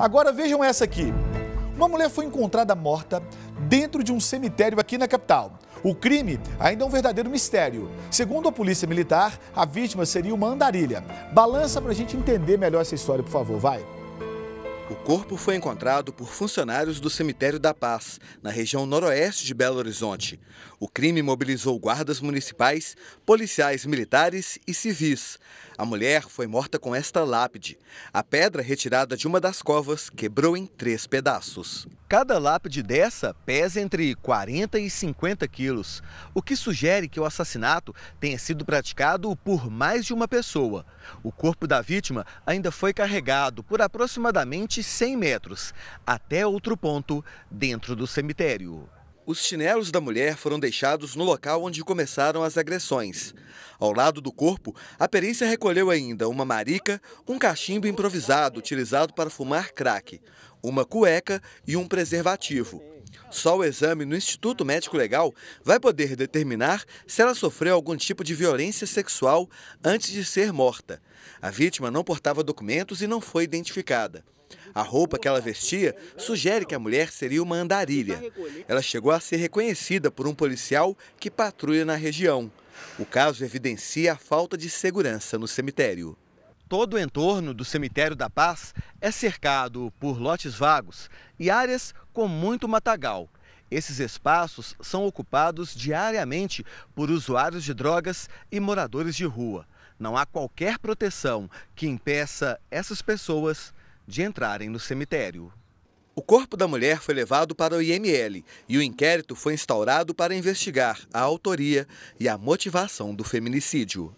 Agora vejam essa aqui. Uma mulher foi encontrada morta dentro de um cemitério aqui na capital. O crime ainda é um verdadeiro mistério. Segundo a polícia militar, a vítima seria uma andarilha. Balança para a gente entender melhor essa história, por favor, vai. O corpo foi encontrado por funcionários do Cemitério da Paz, na região noroeste de Belo Horizonte. O crime mobilizou guardas municipais, policiais militares e civis. A mulher foi morta com esta lápide. A pedra retirada de uma das covas quebrou em três pedaços. Cada lápide dessa pesa entre 40 e 50 quilos, o que sugere que o assassinato tenha sido praticado por mais de uma pessoa. O corpo da vítima ainda foi carregado por aproximadamente 100 metros até outro ponto dentro do cemitério. Os chinelos da mulher foram deixados no local onde começaram as agressões. Ao lado do corpo, a perícia recolheu ainda uma marica, um cachimbo improvisado utilizado para fumar crack, uma cueca e um preservativo. Só o exame no Instituto Médico Legal vai poder determinar se ela sofreu algum tipo de violência sexual antes de ser morta. A vítima não portava documentos e não foi identificada. A roupa que ela vestia sugere que a mulher seria uma andarilha. Ela chegou a ser reconhecida por um policial que patrulha na região. O caso evidencia a falta de segurança no cemitério. Todo o entorno do Cemitério da Paz é cercado por lotes vagos e áreas com muito matagal. Esses espaços são ocupados diariamente por usuários de drogas e moradores de rua. Não há qualquer proteção que impeça essas pessoas de entrarem no cemitério. O corpo da mulher foi levado para o IML e o inquérito foi instaurado para investigar a autoria e a motivação do feminicídio.